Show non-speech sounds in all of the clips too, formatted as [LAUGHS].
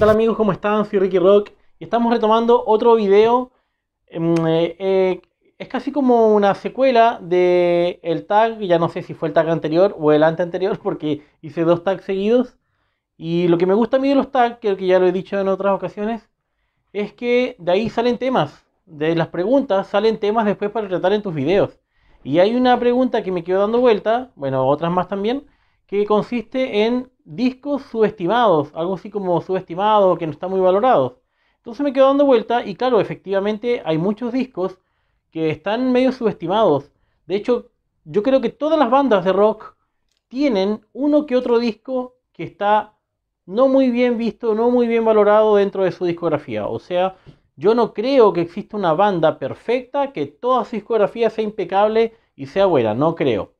tal amigos? ¿Cómo están? Soy Ricky Rock y estamos retomando otro video. Em, eh, eh, es casi como una secuela del el tag, ya no sé si fue el tag anterior o el ante anterior porque hice dos tags seguidos. Y lo que me gusta a mí de los tags, creo que ya lo he dicho en otras ocasiones, es que de ahí salen temas. De las preguntas salen temas después para tratar en tus videos. Y hay una pregunta que me quedó dando vuelta, bueno, otras más también, que consiste en discos subestimados, algo así como subestimado, que no está muy valorados. Entonces me quedo dando vuelta y claro, efectivamente hay muchos discos que están medio subestimados. De hecho, yo creo que todas las bandas de rock tienen uno que otro disco que está no muy bien visto, no muy bien valorado dentro de su discografía. O sea, yo no creo que exista una banda perfecta que toda su discografía sea impecable y sea buena, no creo.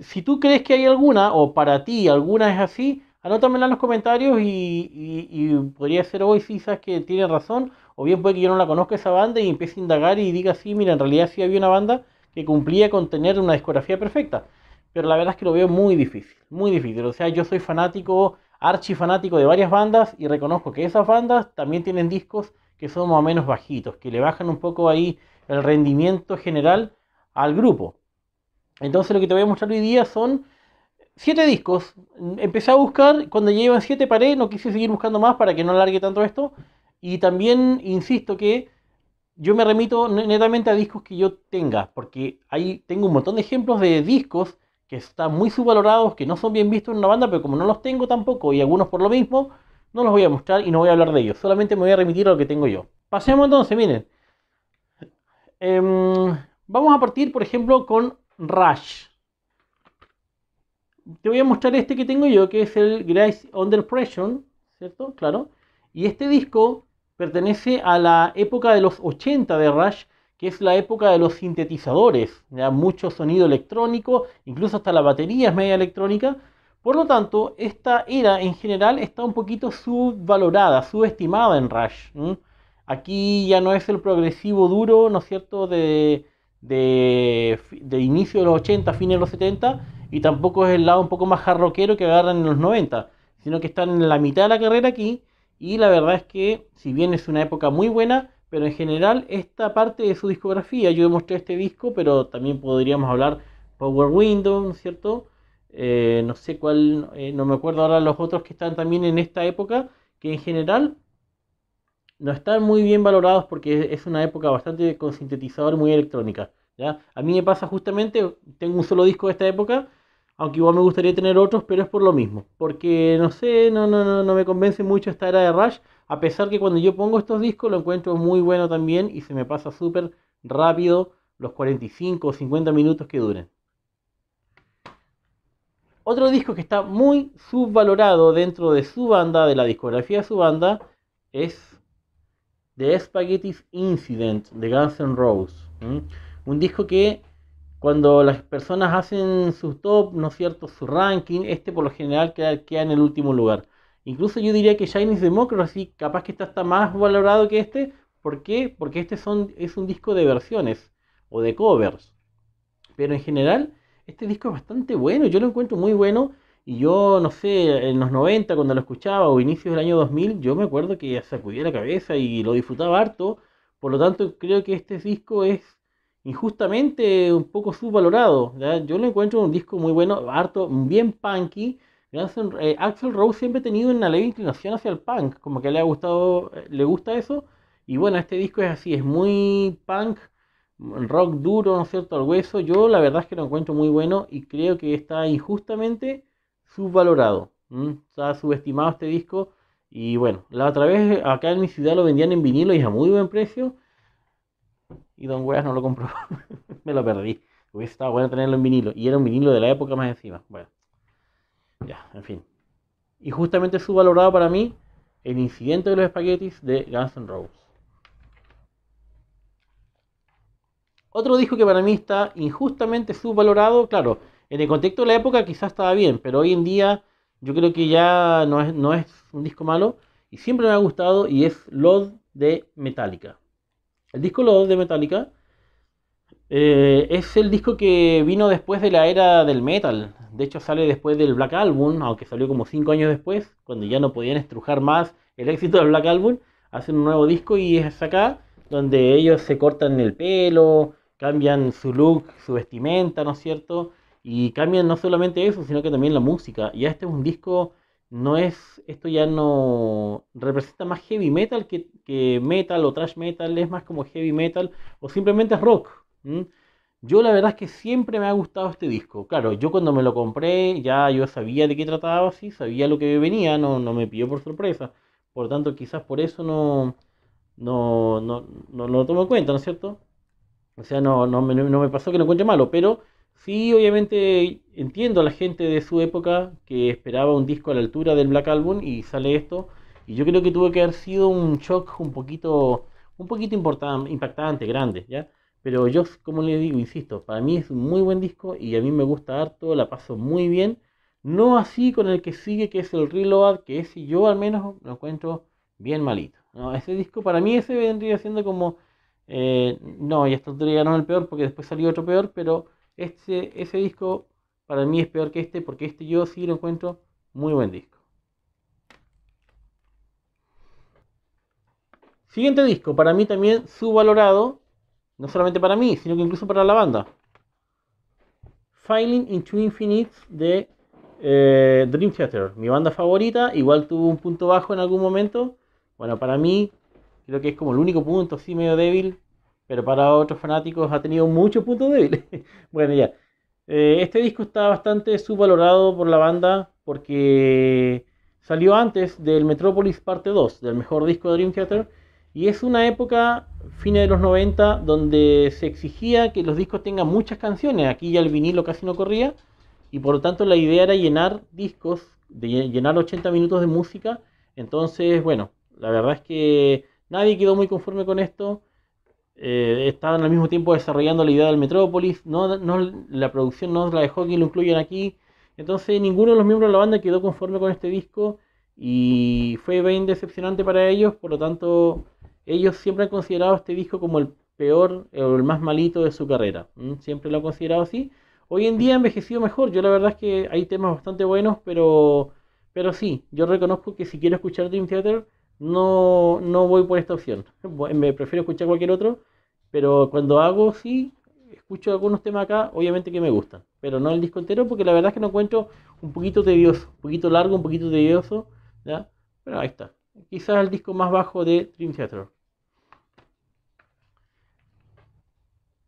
Si tú crees que hay alguna, o para ti alguna es así, anótamela en los comentarios y, podría ser hoy si sabes que tiene razón, o bien puede que yo no la conozca esa banda y empiece a indagar y diga, sí, mira, en realidad sí había una banda que cumplía con tener una discografía perfecta. Pero la verdad es que lo veo muy difícil, muy difícil. O sea, yo soy fanático, archi fanático de varias bandas y reconozco que esas bandas también tienen discos que son más o menos bajitos, que le bajan un poco ahí el rendimiento general al grupo. Entonces lo que te voy a mostrar hoy día son 7 discos. Empecé a buscar, cuando ya iban siete paré, no quise seguir buscando más para que no alargue tanto esto. Y también insisto que yo me remito netamente a discos que yo tenga, porque ahí tengo un montón de ejemplos de discos que están muy subvalorados, que no son bien vistos en una banda, pero como no los tengo tampoco, y algunos por lo mismo, no los voy a mostrar y no voy a hablar de ellos. Solamente me voy a remitir a lo que tengo yo. Pasemos entonces, miren. Em, vamos a partir, por ejemplo, con Rush. Te voy a mostrar este que tengo yo, que es el Grace Under Pressure, ¿cierto? Claro. Y este disco pertenece a la época de los 80 de Rush, que es la época de los sintetizadores, ya mucho sonido electrónico, incluso hasta la batería es media electrónica. Por lo tanto, esta era en general está un poquito subvalorada, subestimada en Rush. Aquí ya no es el progresivo duro, ¿no es cierto?, de, de, inicio de los 80, fines de los 70, y tampoco es el lado un poco más jarroquero que agarran en los 90, sino que están en la mitad de la carrera aquí, y la verdad es que, si bien es una época muy buena, pero en general esta parte de su discografía, yo demostré este disco, pero también podríamos hablar Power Window, ¿no cierto? Eh, no sé cuál, eh, no me acuerdo ahora los otros que están también en esta época, que en general no están muy bien valorados porque es una época bastante con sintetizador muy electrónica. A mí me pasa justamente, tengo un solo disco de esta época, aunque igual me gustaría tener otros, pero es por lo mismo. Porque no sé, no, no, no, no me convence mucho esta era de Rush, a pesar que cuando yo pongo estos discos lo encuentro muy bueno también y se me pasa súper rápido los 45 o 50 minutos que duren. Otro disco que está muy subvalorado dentro de su banda, de la discografía de su banda, es The Spaghetti Incident de Guns N' Roses. Un disco que cuando las personas hacen sus top, ¿no es cierto?, su ranking, este por lo general queda, queda en el último lugar. Incluso yo diría que Chinese Democracy capaz que este está hasta más valorado que este. ¿Por qué? Porque este son, es un disco de versiones o de covers. Pero en general, este disco es bastante bueno, yo lo encuentro muy bueno y yo, no sé, en los 90 cuando lo escuchaba o inicios del año 2000, yo me acuerdo que sacudía la cabeza y lo disfrutaba harto. Por lo tanto, creo que este disco es injustamente un poco subvalorado. Yo lo encuentro un disco muy bueno, harto, bien punky. Axel eh, Axel Rose siempre ha tenido una leve inclinación hacia el punk, como que le ha gustado, eh, le gusta eso. Y bueno, este disco es así, es muy punk, rock duro, ¿no es cierto?, al hueso. Yo la verdad es que lo encuentro muy bueno y creo que está injustamente subvalorado. Está subestimado este disco. Y bueno, la otra vez acá en mi ciudad lo vendían en vinilo y a muy buen precio. Y Don Weas no lo compró. [LAUGHS] Me lo perdí. Hubiese estado bueno tenerlo en vinilo. Y era un vinilo de la época más encima. Bueno. Ya, en fin. Y justamente subvalorado para mí el incidente de los espaguetis de Guns N' Roses. Otro disco que para mí está injustamente subvalorado, claro, en el contexto de la época quizás estaba bien, pero hoy en día yo creo que ya no es, no es un disco malo y siempre me ha gustado y es Lod de Metallica. El disco Lod de Metallica eh, es el disco que vino después de la era del metal. De hecho, sale después del Black Album, aunque salió como 5 años después, cuando ya no podían estrujar más el éxito del Black Album. Hacen un nuevo disco y es acá donde ellos se cortan el pelo, cambian su look, su vestimenta, ¿no es cierto? Y cambian no solamente eso, sino que también la música. Ya este es un disco, no es, esto ya no representa más heavy metal que, metal o trash metal, es más como heavy metal o simplemente es rock. Yo la verdad es que siempre me ha gustado este disco. Claro, yo cuando me lo compré ya yo sabía de qué trataba, sí, sabía lo que venía, no, me pilló por sorpresa. Por tanto, quizás por eso no, no, lo tomo en cuenta, ¿no es cierto? O sea, no, no, no, me pasó que lo encuentre malo, pero Sí, obviamente entiendo a la gente de su época que esperaba un disco a la altura del Black Album y sale esto. Y yo creo que tuvo que haber sido un shock un poquito, un poquito impactante, grande, ¿ya? Pero yo, como le digo, insisto, para mí es un muy buen disco y a mí me gusta harto, la paso muy bien. No así con el que sigue, que es el Reload, que ese yo al menos lo encuentro bien malito. No, ese disco para mí se vendría siendo como, eh, no, ya esto ya no es el peor porque después salió otro peor, pero este, ese disco para mí es peor que este porque este yo sí lo encuentro muy buen disco. Siguiente disco, para mí también subvalorado, no solamente para mí, sino que incluso para la banda. Filing into Infinite de eh, Dream Theater, mi banda favorita, igual tuvo un punto bajo en algún momento. Bueno, para mí creo que es como el único punto así medio débil pero para otros fanáticos ha tenido mucho puntos débil... [LAUGHS] bueno, ya. Eh, este disco está bastante subvalorado por la banda porque salió antes del Metropolis Parte 2, del mejor disco de Dream Theater, y es una época, fines de los 90, donde se exigía que los discos tengan muchas canciones. Aquí ya el vinilo casi no corría, y por lo tanto la idea era llenar discos, de llenar 80 minutos de música. Entonces, bueno, la verdad es que nadie quedó muy conforme con esto eh, estaban al mismo tiempo desarrollando la idea del Metrópolis, no, no, la producción no la dejó que lo incluyen aquí, entonces ninguno de los miembros de la banda quedó conforme con este disco y fue bien decepcionante para ellos, por lo tanto ellos siempre han considerado este disco como el peor o el más malito de su carrera, siempre lo han considerado así. Hoy en día ha envejecido mejor, yo la verdad es que hay temas bastante buenos, pero, pero sí, yo reconozco que si quiero escuchar Dream Theater, no, no voy por esta opción. [LAUGHS] Me prefiero escuchar cualquier otro, pero cuando hago, sí, escucho algunos temas acá, obviamente que me gustan, pero no el disco entero, porque la verdad es que no encuentro un poquito tedioso, un poquito largo, un poquito tedioso, ¿ya? Pero ahí está. Quizás el disco más bajo de Dream Theater.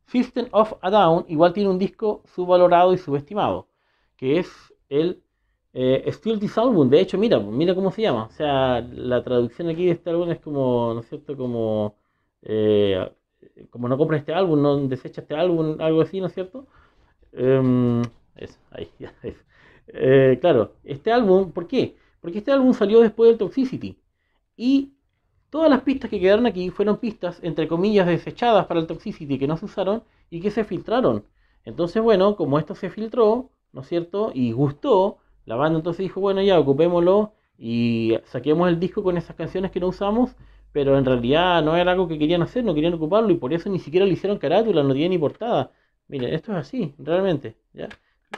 System of a Down igual tiene un disco subvalorado y subestimado, que es el eh, Still This Album, de hecho, mira, mira cómo se llama. O sea, la traducción aquí de este álbum es como, ¿no es cierto? Como, eh, como no compras este álbum, no desecha este álbum, algo así, ¿no es cierto? Em, eso, ahí, [LAUGHS] ya, eh, claro, este álbum, ¿por qué? Porque este álbum salió después del Toxicity. Y todas las pistas que quedaron aquí fueron pistas, entre comillas, desechadas para el Toxicity, que no se usaron y que se filtraron. Entonces, bueno, como esto se filtró, ¿no es cierto? Y gustó, la banda entonces dijo, bueno, ya ocupémoslo y saquemos el disco con esas canciones que no usamos, pero en realidad no era algo que querían hacer, no querían ocuparlo y por eso ni siquiera le hicieron carátula, no tiene ni portada. Miren, esto es así, realmente. ¿ya?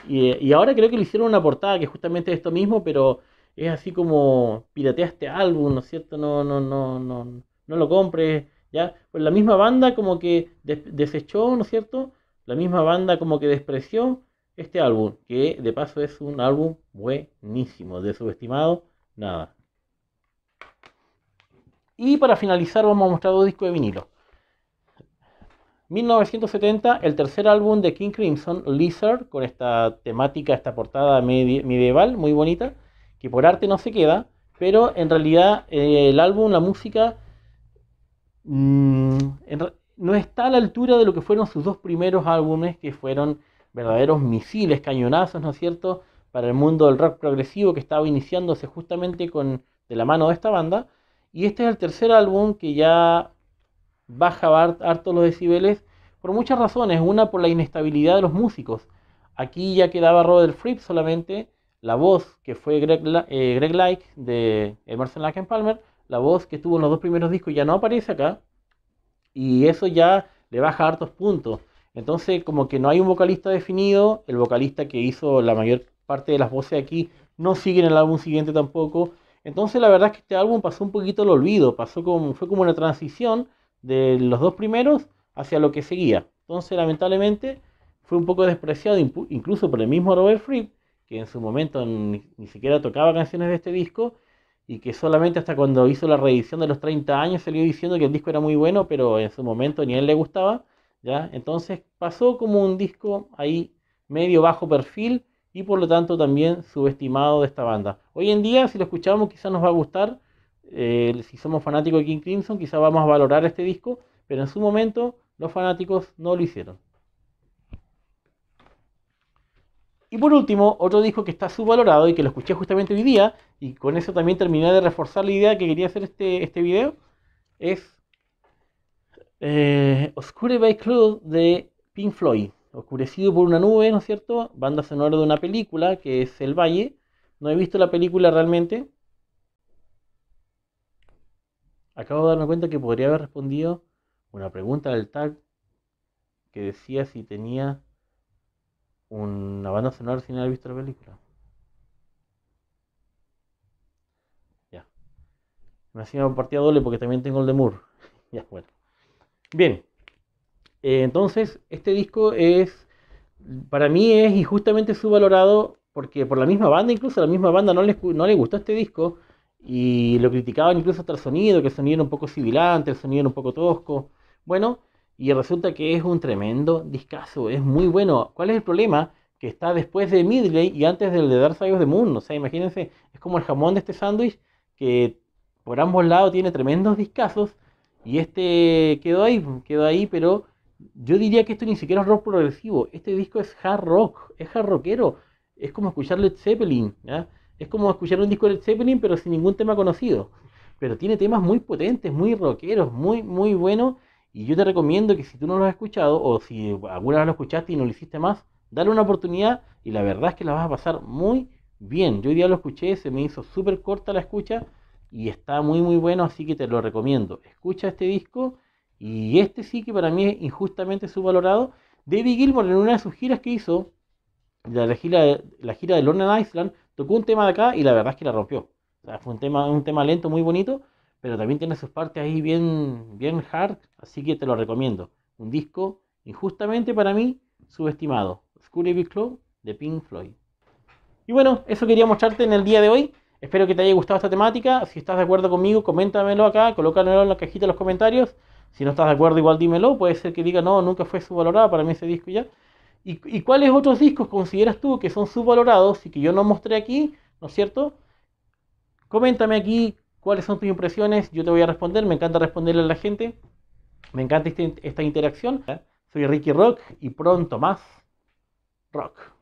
Y, ahora creo que le hicieron una portada que justamente es esto mismo, pero es así como pirateaste este álbum, ¿no es cierto? No, no, no, no, no lo compres, ¿ya? Pues la misma banda como que desechó, ¿no es cierto? La misma banda como que despreció este álbum, que de paso es un álbum buenísimo, de subestimado, nada. Y para finalizar vamos a mostrar dos discos de vinilo. 1970, el tercer álbum de King Crimson, Lizard, con esta temática, esta portada medieval, muy bonita, que por arte no se queda, pero en realidad eh, el álbum, la música, mm, no está a la altura de lo que fueron sus dos primeros álbumes, que fueron verdaderos misiles, cañonazos, ¿no es cierto?, para el mundo del rock progresivo que estaba iniciándose justamente con, de la mano de esta banda. Y este es el tercer álbum que ya baja harto los decibeles por muchas razones. Una por la inestabilidad de los músicos. Aquí ya quedaba Robert Fripp solamente, la voz que fue Greg, Like eh, de Emerson Lake Palmer, la voz que tuvo en los dos primeros discos ya no aparece acá. Y eso ya le baja hartos puntos. Entonces, como que no hay un vocalista definido, el vocalista que hizo la mayor parte de las voces aquí no sigue en el álbum siguiente tampoco. Entonces, la verdad es que este álbum pasó un poquito al olvido, pasó como, fue como una transición de los dos primeros hacia lo que seguía. Entonces, lamentablemente, fue un poco despreciado incluso por el mismo Robert Fripp, que en su momento ni, ni siquiera tocaba canciones de este disco y que solamente hasta cuando hizo la reedición de los 30 años salió diciendo que el disco era muy bueno, pero en su momento ni a él le gustaba. ¿ya? Entonces pasó como un disco ahí medio bajo perfil y por lo tanto también subestimado de esta banda. Hoy en día, si lo escuchamos, quizás nos va a gustar. Eh, si somos fanáticos de King Crimson, quizás vamos a valorar este disco, pero en su momento los fanáticos no lo hicieron. Y por último, otro disco que está subvalorado y que lo escuché justamente hoy día, y con eso también terminé de reforzar la idea que quería hacer este, este video, es eh, Oscure by Cloud de Pink Floyd. Oscurecido por una nube, ¿no es cierto? Banda sonora de una película que es El Valle. No he visto la película realmente. Acabo de darme cuenta que podría haber respondido una pregunta del tag que decía si tenía una banda sonora sin haber visto la película. Ya. Me hacía partido doble porque también tengo el de Moore. [LAUGHS] ya, bueno. Bien, eh, entonces este disco es, para mí es injustamente subvalorado porque por la misma banda, incluso la misma banda no le no gustó este disco y lo criticaban incluso hasta el sonido, que el sonido era un poco sibilante, el sonido era un poco tosco. Bueno, y resulta que es un tremendo discazo, es muy bueno. ¿Cuál es el problema? Que está después de Midley y antes del de dar Side de mundo Moon. O sea, imagínense, es como el jamón de este sándwich que por ambos lados tiene tremendos discazos y este quedó ahí, quedó ahí, pero yo diría que esto ni siquiera es rock progresivo. Este disco es hard rock, es hard rockero. Es como escuchar Led Zeppelin, Es como escuchar un disco de Led Zeppelin, pero sin ningún tema conocido. Pero tiene temas muy potentes, muy rockeros, muy, muy buenos. Y yo te recomiendo que si tú no lo has escuchado, o si alguna vez lo escuchaste y no lo hiciste más, dale una oportunidad y la verdad es que la vas a pasar muy bien. Yo hoy día lo escuché, se me hizo súper corta la escucha, y está muy muy bueno, así que te lo recomiendo. Escucha este disco y este sí que para mí es injustamente subvalorado. David Gilmour en una de sus giras que hizo, la, gira, la gira de London Island, tocó un tema de acá y la verdad es que la rompió. O sea, fue un tema, un tema lento, muy bonito, pero también tiene sus partes ahí bien, bien hard, así que te lo recomiendo. Un disco injustamente para mí subestimado. School Club de Pink Floyd. Y bueno, eso quería mostrarte en el día de hoy. Espero que te haya gustado esta temática. Si estás de acuerdo conmigo, coméntamelo acá, Colócalo en la cajita de los comentarios. Si no estás de acuerdo, igual dímelo. Puede ser que diga, no, nunca fue subvalorado para mí ese disco ya. ¿Y, cuáles otros discos consideras tú que son subvalorados y que yo no mostré aquí? ¿No es cierto? Coméntame aquí cuáles son tus impresiones. Yo te voy a responder. Me encanta responderle a la gente. Me encanta este, esta interacción. Soy Ricky Rock y pronto más rock.